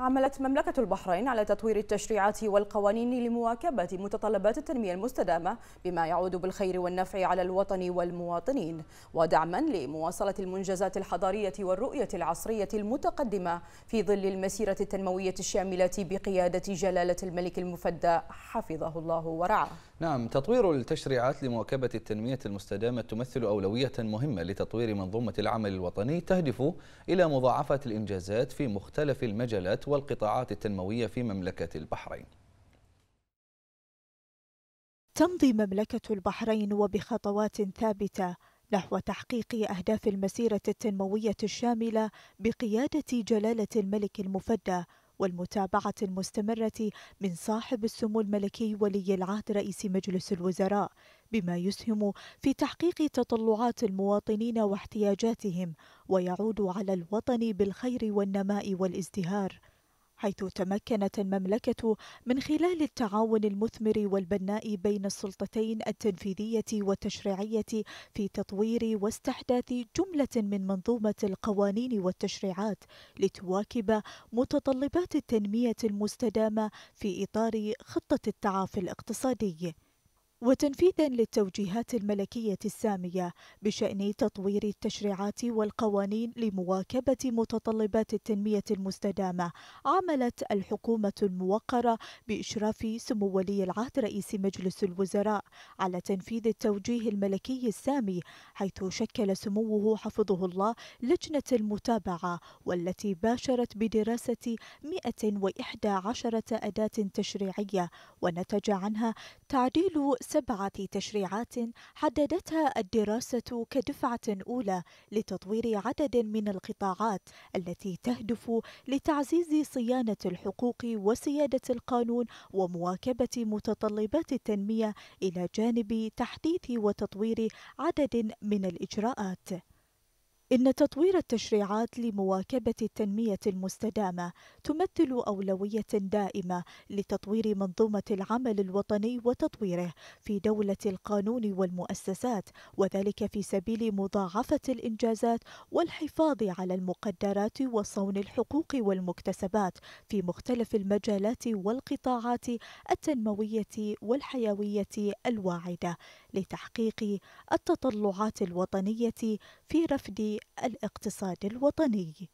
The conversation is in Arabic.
عملت مملكة البحرين على تطوير التشريعات والقوانين لمواكبة متطلبات التنمية المستدامة بما يعود بالخير والنفع على الوطن والمواطنين ودعما لمواصلة المنجزات الحضارية والرؤية العصرية المتقدمة في ظل المسيرة التنموية الشاملة بقيادة جلالة الملك المفدى حفظه الله ورعاه نعم تطوير التشريعات لمواكبة التنمية المستدامة تمثل أولوية مهمة لتطوير منظومة العمل الوطني تهدف إلى مضاعفة الإنجازات في مختلف المجالات والقطاعات التنموية في مملكة البحرين تمضي مملكة البحرين وبخطوات ثابتة نحو تحقيق أهداف المسيرة التنموية الشاملة بقيادة جلالة الملك المفدى والمتابعة المستمرة من صاحب السمو الملكي ولي العهد رئيس مجلس الوزراء بما يسهم في تحقيق تطلعات المواطنين واحتياجاتهم ويعود على الوطن بالخير والنماء والازدهار حيث تمكنت المملكة من خلال التعاون المثمر والبناء بين السلطتين التنفيذية والتشريعية في تطوير واستحداث جملة من منظومة القوانين والتشريعات لتواكب متطلبات التنمية المستدامة في إطار خطة التعافي الاقتصادي. وتنفيذا للتوجيهات الملكيه الساميه بشان تطوير التشريعات والقوانين لمواكبه متطلبات التنميه المستدامه عملت الحكومه الموقره باشراف سمو ولي العهد رئيس مجلس الوزراء على تنفيذ التوجيه الملكي السامي حيث شكل سموه حفظه الله لجنه المتابعه والتي باشرت بدراسه 111 اداه تشريعيه ونتج عنها تعديل سبعة تشريعات حددتها الدراسة كدفعة أولى لتطوير عدد من القطاعات التي تهدف لتعزيز صيانة الحقوق وسيادة القانون ومواكبة متطلبات التنمية إلى جانب تحديث وتطوير عدد من الإجراءات. إن تطوير التشريعات لمواكبة التنمية المستدامة تمثل أولوية دائمة لتطوير منظومة العمل الوطني وتطويره في دولة القانون والمؤسسات، وذلك في سبيل مضاعفة الإنجازات والحفاظ على المقدرات وصون الحقوق والمكتسبات في مختلف المجالات والقطاعات التنموية والحيوية الواعدة لتحقيق التطلعات الوطنية في رفد الاقتصاد الوطني